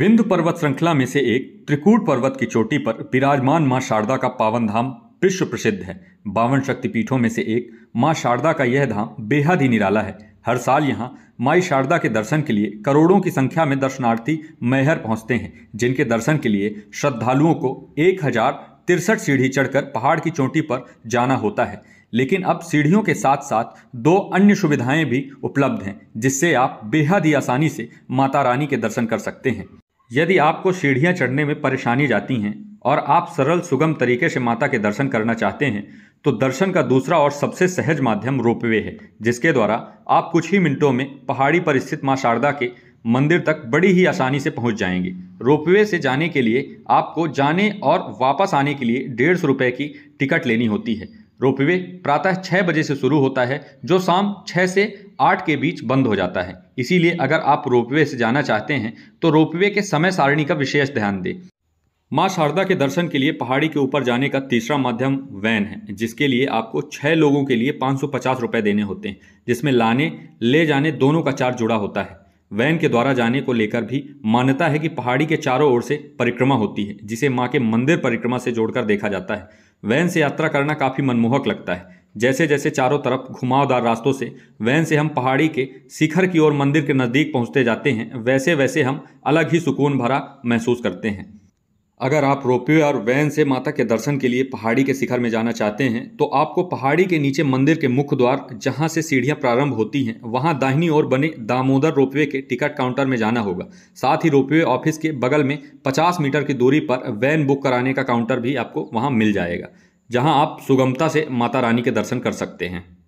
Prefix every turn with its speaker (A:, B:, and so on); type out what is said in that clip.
A: विंध्य पर्वत श्रृंखला में से एक त्रिकूट पर्वत की चोटी पर विराजमान मां शारदा का पावन धाम विश्व प्रसिद्ध है बावन शक्तिपीठों में से एक मां शारदा का यह धाम बेहद ही निराला है हर साल यहाँ माई शारदा के दर्शन के लिए करोड़ों की संख्या में दर्शनार्थी मैहर पहुँचते हैं जिनके दर्शन के लिए श्रद्धालुओं को एक हजार तिरसठ सीढ़ी चढ़कर पहाड़ की चोटी पर जाना होता है लेकिन अब सीढ़ियों के साथ साथ दो अन्य सुविधाएं भी उपलब्ध हैं जिससे आप बेहद ही आसानी से माता रानी के दर्शन कर सकते हैं यदि आपको सीढ़ियाँ चढ़ने में परेशानी जाती हैं और आप सरल सुगम तरीके से माता के दर्शन करना चाहते हैं तो दर्शन का दूसरा और सबसे सहज माध्यम रोपवे है जिसके द्वारा आप कुछ ही मिनटों में पहाड़ी पर स्थित माँ शारदा के मंदिर तक बड़ी ही आसानी से पहुंच जाएंगे रोपवे से जाने के लिए आपको जाने और वापस आने के लिए डेढ़ सौ रुपये की टिकट लेनी होती है रोपवे प्रातः छः बजे से शुरू होता है जो शाम छः से आठ के बीच बंद हो जाता है इसीलिए अगर आप रोपवे से जाना चाहते हैं तो रोपवे के समय सारणी का विशेष ध्यान दें माँ शारदा के दर्शन के लिए पहाड़ी के ऊपर जाने का तीसरा माध्यम वैन है जिसके लिए आपको छः लोगों के लिए पाँच सौ देने होते हैं जिसमें लाने ले जाने दोनों का चार्ज जुड़ा होता है वैन के द्वारा जाने को लेकर भी मान्यता है कि पहाड़ी के चारों ओर से परिक्रमा होती है जिसे माँ के मंदिर परिक्रमा से जोड़कर देखा जाता है वैन से यात्रा करना काफ़ी मनमोहक लगता है जैसे जैसे चारों तरफ घुमावदार रास्तों से वैन से हम पहाड़ी के शिखर की ओर मंदिर के नज़दीक पहुँचते जाते हैं वैसे वैसे हम अलग ही सुकून भरा महसूस करते हैं अगर आप रोपवे और वैन से माता के दर्शन के लिए पहाड़ी के शिखर में जाना चाहते हैं तो आपको पहाड़ी के नीचे मंदिर के मुख्य द्वार जहां से सीढ़ियां प्रारंभ होती हैं वहां दाहिनी ओर बने दामोदर रोपवे के टिकट काउंटर में जाना होगा साथ ही रोपवे ऑफिस के बगल में 50 मीटर की दूरी पर वैन बुक कराने का काउंटर भी आपको वहाँ मिल जाएगा जहाँ आप सुगमता से माता रानी के दर्शन कर सकते हैं